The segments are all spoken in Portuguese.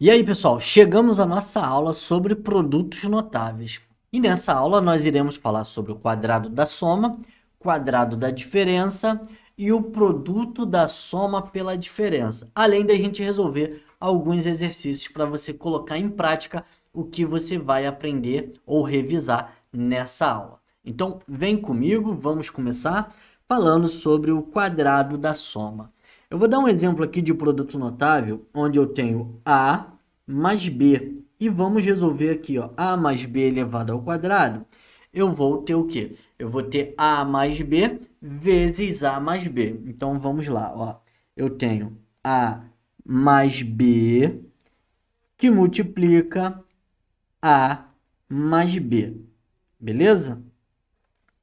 E aí, pessoal, chegamos à nossa aula sobre produtos notáveis. E nessa aula nós iremos falar sobre o quadrado da soma, quadrado da diferença e o produto da soma pela diferença, além da gente resolver alguns exercícios para você colocar em prática o que você vai aprender ou revisar nessa aula. Então, vem comigo, vamos começar falando sobre o quadrado da soma. Eu vou dar um exemplo aqui de produto notável, onde eu tenho A mais B. E vamos resolver aqui, ó, A mais B elevado ao quadrado. Eu vou ter o quê? Eu vou ter A mais B vezes A mais B. Então, vamos lá, ó. Eu tenho A mais B que multiplica A mais B. Beleza?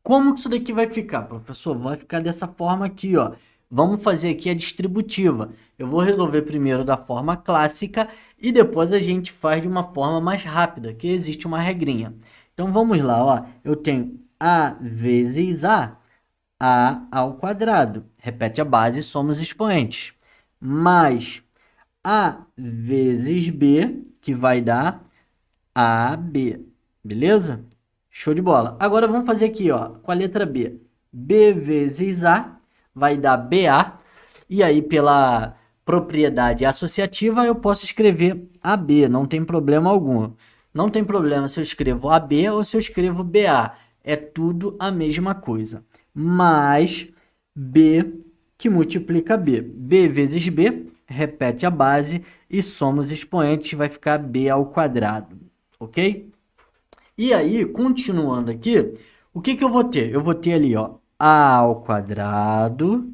Como que isso daqui vai ficar, professor? Vai ficar dessa forma aqui, ó. Vamos fazer aqui a distributiva. Eu vou resolver primeiro da forma clássica e depois a gente faz de uma forma mais rápida, que existe uma regrinha. Então vamos lá, ó. Eu tenho a vezes a, a ao quadrado. Repete a base, somos expoentes. Mais a vezes b, que vai dar ab. Beleza? Show de bola. Agora vamos fazer aqui, ó, com a letra b. b vezes a vai dar BA. E aí, pela propriedade associativa, eu posso escrever AB, não tem problema algum. Não tem problema se eu escrevo AB ou se eu escrevo BA. É tudo a mesma coisa. Mais B que multiplica B. B vezes B, repete a base e soma os expoentes, vai ficar B ao quadrado, ok? E aí, continuando aqui, o que, que eu vou ter? Eu vou ter ali, ó, a ao quadrado.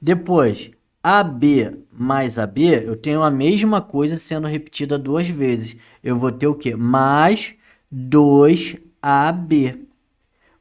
Depois, AB mais AB, eu tenho a mesma coisa sendo repetida duas vezes. Eu vou ter o quê? Mais 2AB.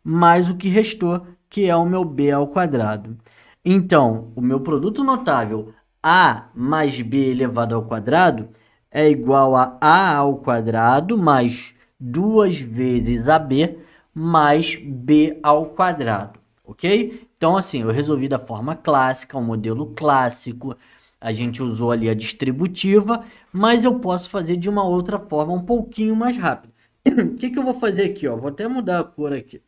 Mais o que restou, que é o meu B ao quadrado. Então, o meu produto notável A mais B elevado ao quadrado é igual a A ao quadrado mais duas vezes AB mais B ao quadrado ok? Então, assim, eu resolvi da forma clássica, o um modelo clássico, a gente usou ali a distributiva, mas eu posso fazer de uma outra forma um pouquinho mais rápido. o que, que eu vou fazer aqui, ó? Vou até mudar a cor aqui.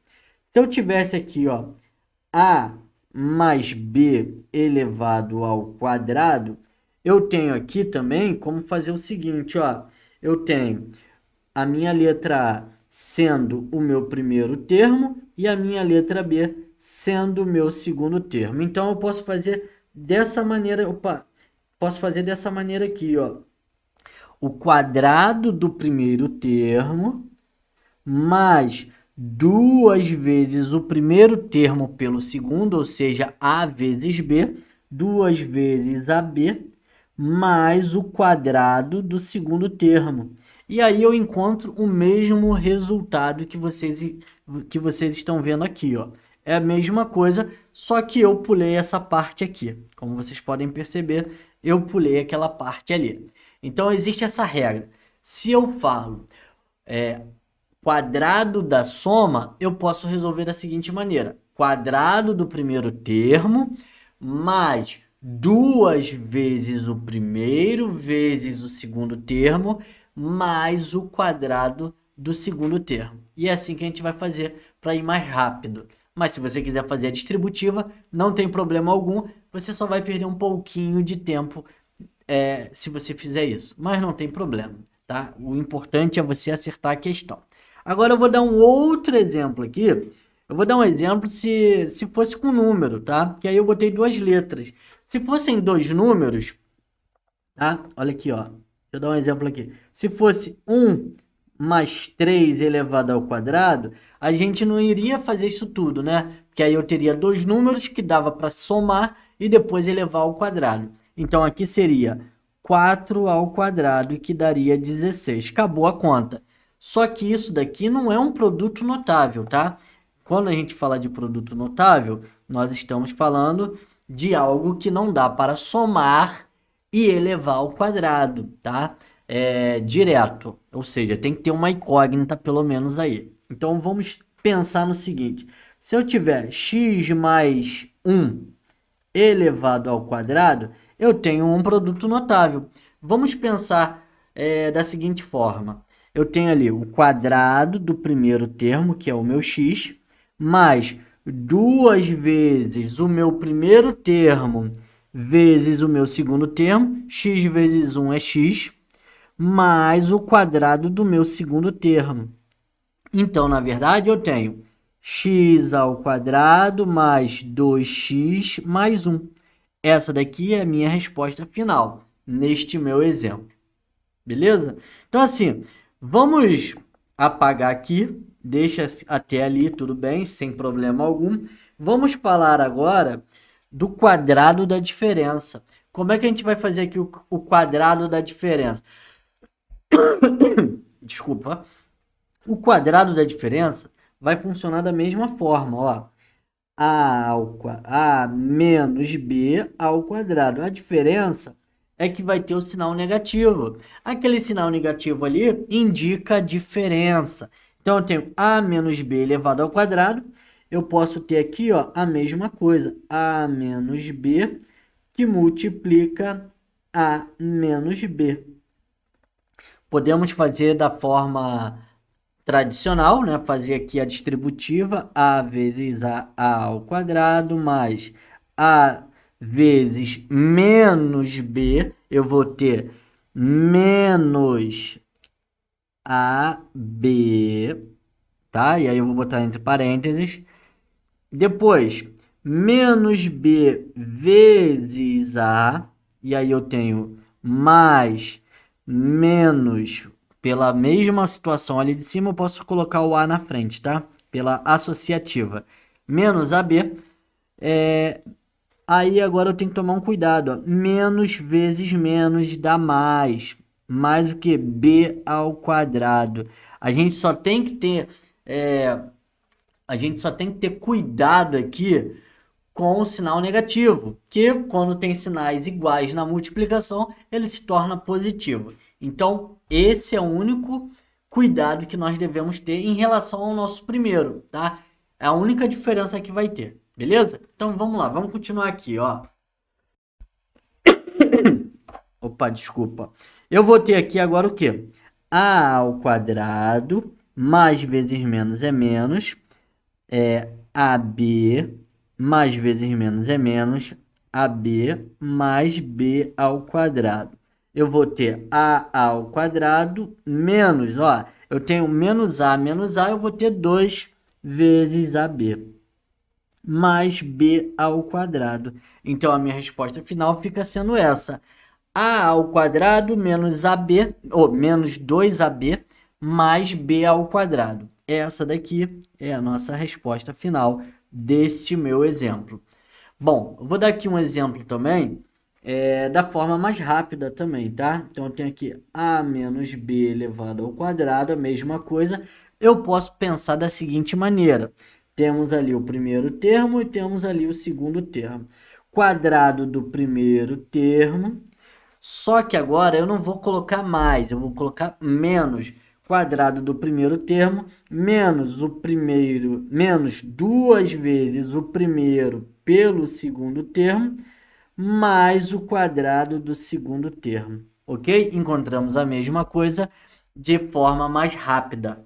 Se eu tivesse aqui, ó, A mais B elevado ao quadrado, eu tenho aqui também como fazer o seguinte, ó. Eu tenho a minha letra A sendo o meu primeiro termo e a minha letra B sendo meu segundo termo. Então eu posso fazer dessa maneira, opa, posso fazer dessa maneira aqui, ó. O quadrado do primeiro termo mais duas vezes o primeiro termo pelo segundo, ou seja, a vezes b, duas vezes ab mais o quadrado do segundo termo. E aí eu encontro o mesmo resultado que vocês, que vocês estão vendo aqui, ó. É a mesma coisa, só que eu pulei essa parte aqui. Como vocês podem perceber, eu pulei aquela parte ali. Então existe essa regra. Se eu falo é, quadrado da soma, eu posso resolver da seguinte maneira: quadrado do primeiro termo mais duas vezes o primeiro vezes o segundo termo mais o quadrado do segundo termo. E é assim que a gente vai fazer para ir mais rápido. Mas se você quiser fazer a distributiva, não tem problema algum, você só vai perder um pouquinho de tempo é, se você fizer isso. Mas não tem problema, tá? O importante é você acertar a questão. Agora eu vou dar um outro exemplo aqui. Eu vou dar um exemplo se, se fosse com número, tá? Que aí eu botei duas letras. Se fossem dois números, tá? Olha aqui, ó. Deixa eu dar um exemplo aqui. Se fosse 1, um, mais 3 elevado ao quadrado, a gente não iria fazer isso tudo, né? Porque aí eu teria dois números que dava para somar e depois elevar ao quadrado. Então aqui seria 4 ao quadrado, que daria 16. Acabou a conta. Só que isso daqui não é um produto notável, tá? Quando a gente fala de produto notável, nós estamos falando de algo que não dá para somar e elevar ao quadrado, tá? é, direto. Ou seja, tem que ter uma incógnita pelo menos aí. Então vamos pensar no seguinte: se eu tiver x mais 1 elevado ao quadrado, eu tenho um produto notável. Vamos pensar é, da seguinte forma: eu tenho ali o quadrado do primeiro termo, que é o meu x, mais duas vezes o meu primeiro termo vezes o meu segundo termo, x vezes 1 é x, mais o quadrado do meu segundo termo. Então, na verdade, eu tenho x ao quadrado mais 2x mais 1. Essa daqui é a minha resposta final neste meu exemplo. Beleza? Então, assim, vamos apagar aqui. Deixa até ali, tudo bem, sem problema algum. Vamos falar agora do quadrado da diferença. Como é que a gente vai fazer aqui o, o quadrado da diferença? Desculpa. O quadrado da diferença vai funcionar da mesma forma, ó. A, ao, a menos B ao quadrado. A diferença é que vai ter o sinal negativo. Aquele sinal negativo ali indica a diferença. Então, eu tenho A menos B elevado ao quadrado. Eu posso ter aqui ó, a mesma coisa. A menos B que multiplica A menos B podemos fazer da forma tradicional, né? fazer aqui a distributiva, a vezes a, a ao quadrado, mais a vezes menos b, eu vou ter menos ab, tá? E aí eu vou botar entre parênteses. Depois, menos b vezes a, e aí eu tenho mais menos pela mesma situação ali de cima, eu posso colocar o A na frente, tá? Pela associativa. Menos AB. É... Aí agora eu tenho que tomar um cuidado. Ó. Menos vezes menos dá mais. Mais o que? B ao quadrado. A gente só tem que ter. É... A gente só tem que ter cuidado aqui com o sinal negativo, que quando tem sinais iguais na multiplicação, ele se torna positivo. Então, esse é o único cuidado que nós devemos ter em relação ao nosso primeiro, tá? É a única diferença que vai ter, beleza? Então, vamos lá, vamos continuar aqui, ó. Opa, desculpa. Eu vou ter aqui agora o quê? A ao quadrado mais vezes menos é menos. É AB mais vezes menos é menos AB mais B ao quadrado. Eu vou ter A ao quadrado menos, ó, eu tenho menos A menos A, eu vou ter 2 vezes AB mais B ao quadrado. Então, a minha resposta final fica sendo essa. A ao quadrado menos AB, ou menos 2AB, mais B ao quadrado. Essa daqui é a nossa resposta final deste meu exemplo. Bom, eu vou dar aqui um exemplo também é, da forma mais rápida também, tá? Então eu tenho aqui a menos b elevado ao quadrado, a mesma coisa. Eu posso pensar da seguinte maneira. Temos ali o primeiro termo e temos ali o segundo termo. Quadrado do primeiro termo. Só que agora eu não vou colocar mais, eu vou colocar menos quadrado do primeiro termo menos o primeiro menos duas vezes o primeiro pelo segundo termo mais o quadrado do segundo termo, ok? Encontramos a mesma coisa de forma mais rápida.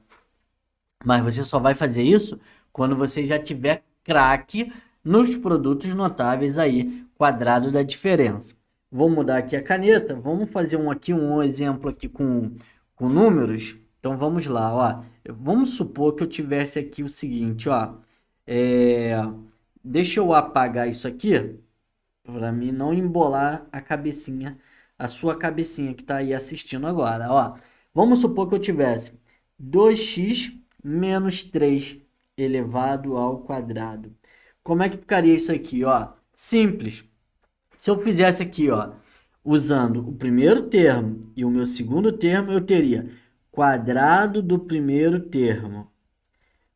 Mas você só vai fazer isso quando você já tiver craque nos produtos notáveis aí, quadrado da diferença. Vou mudar aqui a caneta, vamos fazer um aqui um exemplo aqui com, com números então vamos lá, ó. Vamos supor que eu tivesse aqui o seguinte, ó. É... Deixa eu apagar isso aqui para mim não embolar a cabecinha, a sua cabecinha que está aí assistindo agora, ó. Vamos supor que eu tivesse 2x menos 3 elevado ao quadrado. Como é que ficaria isso aqui, ó? Simples. Se eu fizesse aqui, ó, usando o primeiro termo e o meu segundo termo, eu teria quadrado do primeiro termo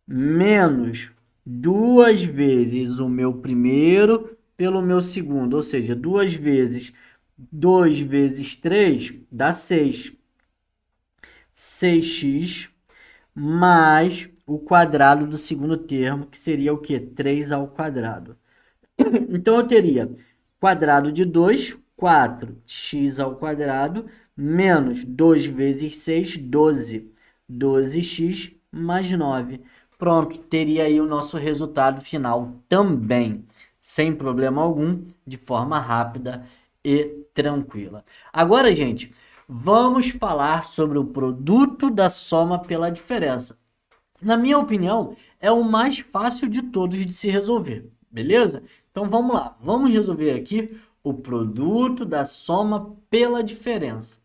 menos duas vezes o meu primeiro pelo meu segundo, ou seja, duas vezes 2 vezes 3 dá 6. 6x mais o quadrado do segundo termo, que seria o que 3 ao quadrado. Então eu teria quadrado de 2, 4x ao quadrado menos 2 vezes 6, 12. 12x mais 9. Pronto, teria aí o nosso resultado final também, sem problema algum, de forma rápida e tranquila. Agora, gente, vamos falar sobre o produto da soma pela diferença. Na minha opinião, é o mais fácil de todos de se resolver, beleza? Então vamos lá, vamos resolver aqui o produto da soma pela diferença.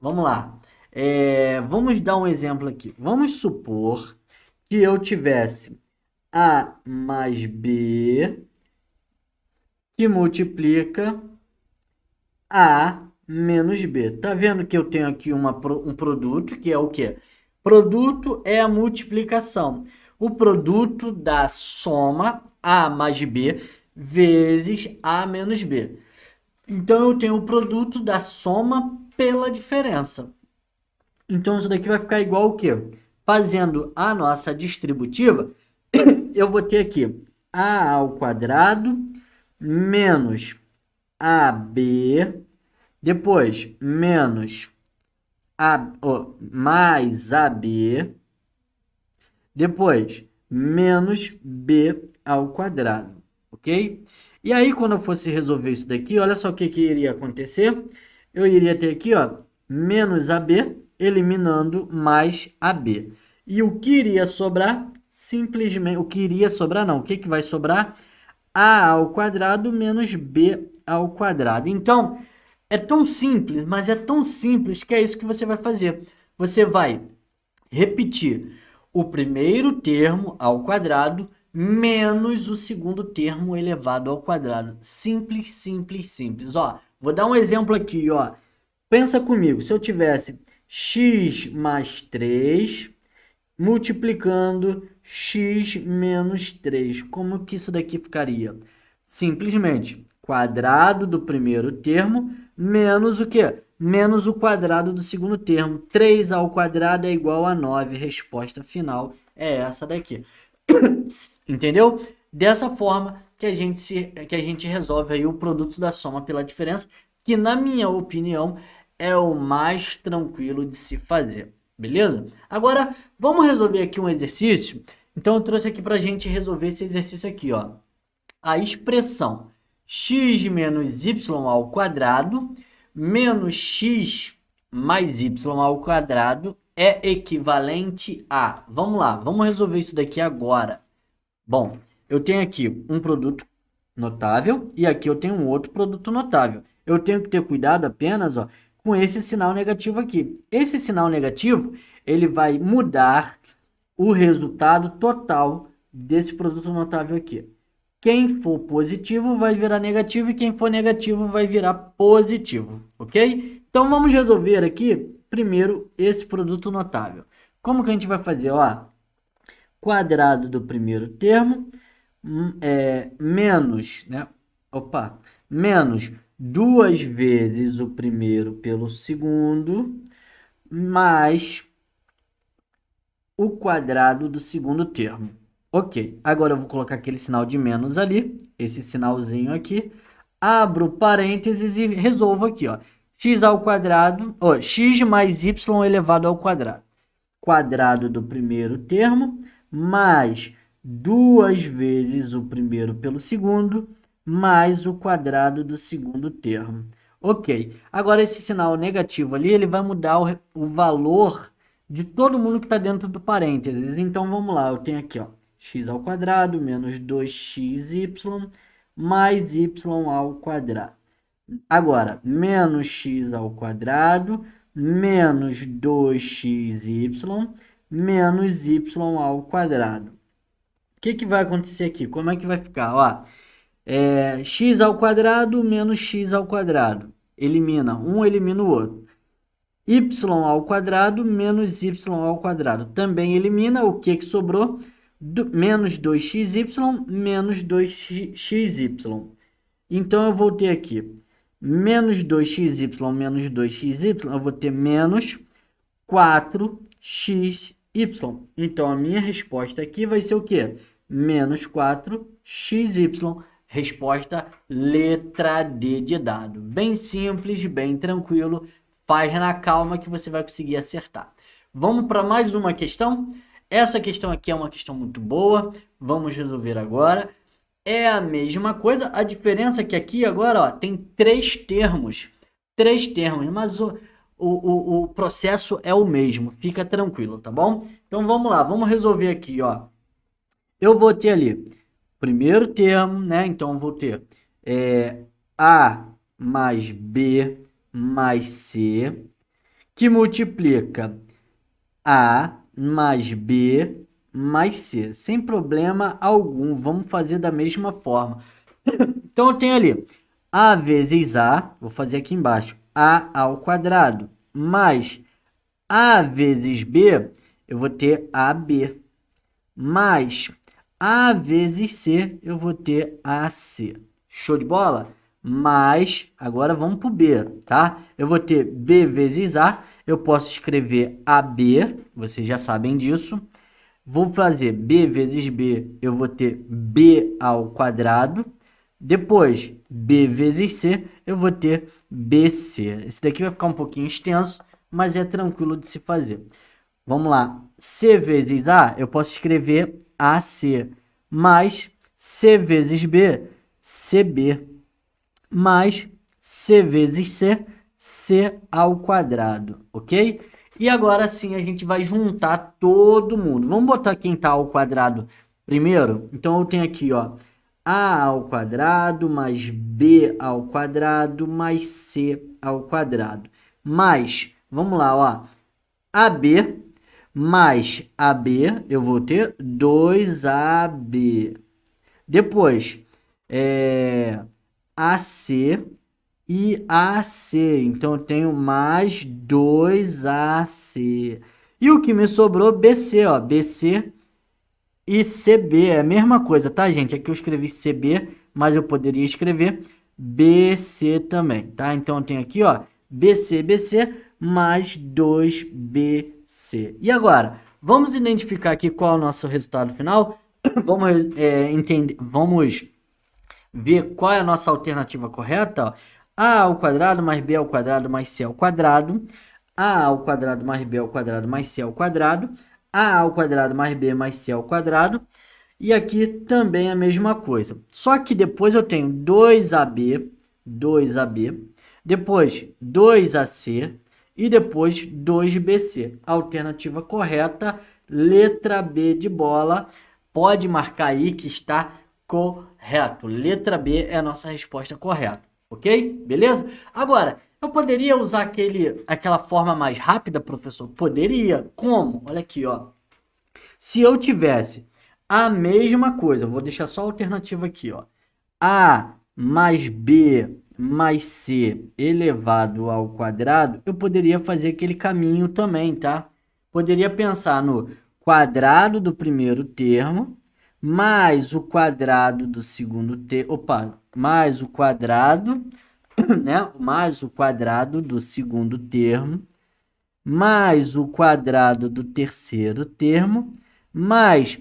Vamos lá. É, vamos dar um exemplo aqui. Vamos supor que eu tivesse A mais B que multiplica A menos B. Tá vendo que eu tenho aqui uma, um produto que é o quê? Produto é a multiplicação. O produto da soma A mais B vezes A menos B. Então eu tenho o produto da soma pela diferença. Então isso daqui vai ficar igual o quê? Fazendo a nossa distributiva, eu vou ter aqui a ao quadrado menos AB, depois menos a, oh, mais AB, depois menos B ao quadrado, ok? E aí, quando eu fosse resolver isso daqui, olha só o que, que iria acontecer. Eu iria ter aqui, ó, menos AB, eliminando mais AB. E o que iria sobrar? Simplesmente, o que iria sobrar não, o que, que vai sobrar? A ao quadrado menos B ao quadrado. Então, é tão simples, mas é tão simples que é isso que você vai fazer. Você vai repetir o primeiro termo ao quadrado menos o segundo termo elevado ao quadrado. Simples, simples, simples. Ó, vou dar um exemplo aqui, ó. Pensa comigo, se eu tivesse x mais 3 multiplicando x menos 3, como que isso daqui ficaria? Simplesmente, quadrado do primeiro termo menos o quê? Menos o quadrado do segundo termo. 3 ao quadrado é igual a 9. Resposta final é essa daqui. Entendeu? Dessa forma que a gente se, que a gente resolve aí o produto da soma pela diferença, que na minha opinião é o mais tranquilo de se fazer, beleza? Agora vamos resolver aqui um exercício. Então eu trouxe aqui para a gente resolver esse exercício aqui, ó. A expressão x menos y ao quadrado menos x mais y ao quadrado é equivalente a. Vamos lá, vamos resolver isso daqui agora. Bom, eu tenho aqui um produto notável e aqui eu tenho um outro produto notável. Eu tenho que ter cuidado apenas ó, com esse sinal negativo aqui. Esse sinal negativo ele vai mudar o resultado total desse produto notável aqui. Quem for positivo vai virar negativo e quem for negativo vai virar positivo, ok? Então vamos resolver aqui primeiro esse produto notável. Como que a gente vai fazer? Ó, quadrado do primeiro termo hum, é, menos, né? Opa, menos duas vezes o primeiro pelo segundo, mais o quadrado do segundo termo. Ok, agora eu vou colocar aquele sinal de menos ali, esse sinalzinho aqui, abro parênteses e resolvo aqui, ó x ao quadrado, oh, x mais y elevado ao quadrado. Quadrado do primeiro termo, mais duas vezes o primeiro pelo segundo, mais o quadrado do segundo termo. Ok, agora esse sinal negativo ali, ele vai mudar o, o valor de todo mundo que está dentro do parênteses. Então, vamos lá, eu tenho aqui, ó, x ao quadrado menos 2xy mais y ao quadrado. Agora, menos x ao quadrado menos 2xy menos y ao quadrado. O que, que vai acontecer aqui? Como é que vai ficar? Ó, é, x ao quadrado menos x ao quadrado. Elimina um, elimina o outro. y ao quadrado menos y ao quadrado. Também elimina o que, que sobrou? Do, menos 2xy menos 2xy. Então, eu voltei aqui menos 2xy menos 2xy, eu vou ter menos 4xy. Então, a minha resposta aqui vai ser o quê? Menos 4xy. Resposta letra D de dado. Bem simples, bem tranquilo. Faz na calma que você vai conseguir acertar. Vamos para mais uma questão? Essa questão aqui é uma questão muito boa. Vamos resolver agora é a mesma coisa. A diferença é que aqui agora ó, tem três termos. Três termos, mas o, o, o, o processo é o mesmo. Fica tranquilo, tá bom? Então vamos lá, vamos resolver aqui. Ó. Eu vou ter ali primeiro termo, né? Então vou ter é, A mais B mais C que multiplica A mais B mais C, sem problema algum. Vamos fazer da mesma forma. então eu tenho ali A vezes A, vou fazer aqui embaixo, A ao quadrado, mais A vezes B, eu vou ter AB, mais A vezes C, eu vou ter AC. Show de bola? mais, agora vamos para o B, tá? Eu vou ter B vezes A, eu posso escrever AB, vocês já sabem disso, Vou fazer b vezes b, eu vou ter b ao quadrado. Depois, b vezes c, eu vou ter bc. Esse daqui vai ficar um pouquinho extenso, mas é tranquilo de se fazer. Vamos lá. c vezes a, eu posso escrever ac, mais c vezes b, cb, mais c vezes c, c ao quadrado, ok? E agora sim a gente vai juntar todo mundo. Vamos botar quem está ao quadrado primeiro? Então eu tenho aqui, ó, a ao quadrado mais b ao quadrado mais c ao quadrado. Mais, vamos lá, ó, AB mais AB, eu vou ter 2AB. Depois, é, AC e AC. Então, eu tenho mais 2AC. E o que me sobrou, BC, ó. BC e CB. É a mesma coisa, tá, gente? Aqui eu escrevi CB, mas eu poderia escrever BC também, tá? Então, eu tenho aqui, ó, BC, BC, mais 2BC. E agora, vamos identificar aqui qual é o nosso resultado final? vamos é, entender, vamos ver qual é a nossa alternativa correta, ó a ao quadrado mais b ao quadrado mais c ao quadrado, a ao quadrado mais b ao quadrado mais c ao quadrado, a ao quadrado mais b mais c ao quadrado. E aqui também a mesma coisa. Só que depois eu tenho 2ab, 2ab, depois 2ac e depois 2bc. Alternativa correta, letra B de bola. Pode marcar aí que está correto. Letra B é a nossa resposta correta. Ok? Beleza? Agora, eu poderia usar aquele, aquela forma mais rápida, professor? Poderia. Como? Olha aqui, ó. Se eu tivesse a mesma coisa, vou deixar só a alternativa aqui, ó. A mais B mais C elevado ao quadrado, eu poderia fazer aquele caminho também, tá? Poderia pensar no quadrado do primeiro termo mais o quadrado do segundo termo, opa, mais o quadrado, né? Mais o quadrado do segundo termo, mais o quadrado do terceiro termo, mais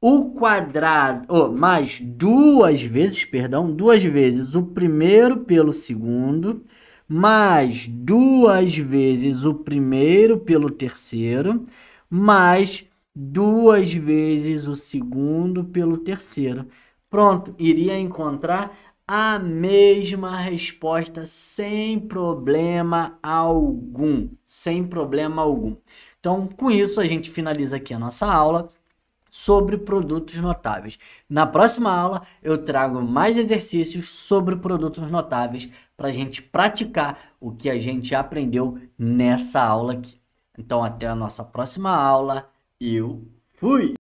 o quadrado, oh, mais duas vezes, perdão, duas vezes o primeiro pelo segundo, mais duas vezes o primeiro pelo terceiro, mais duas vezes o segundo pelo terceiro. Pronto, iria encontrar a mesma resposta sem problema algum, sem problema algum. Então, com isso a gente finaliza aqui a nossa aula sobre produtos notáveis. Na próxima aula eu trago mais exercícios sobre produtos notáveis para a gente praticar o que a gente aprendeu nessa aula aqui. Então, até a nossa próxima aula eu fui!